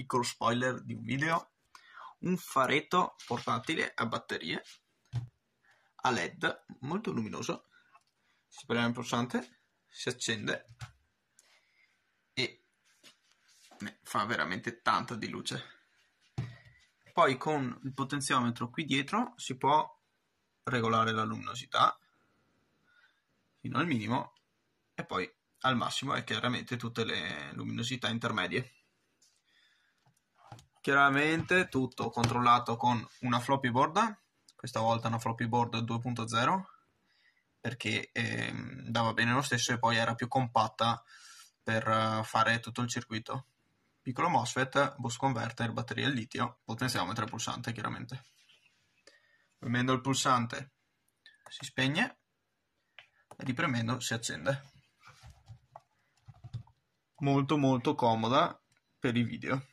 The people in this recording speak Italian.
piccolo spoiler di un video, un faretto portatile a batterie, a led, molto luminoso, si preme il pulsante, si accende e fa veramente tanto di luce. Poi con il potenziometro qui dietro si può regolare la luminosità fino al minimo e poi al massimo e chiaramente tutte le luminosità intermedie chiaramente tutto controllato con una floppy board, questa volta una floppy board 2.0 perché eh, dava bene lo stesso e poi era più compatta per uh, fare tutto il circuito. Piccolo MOSFET, bus converter, batteria al litio, potenziometro e pulsante chiaramente. Premendo il pulsante si spegne, e ripremendo si accende. Molto molto comoda per i video.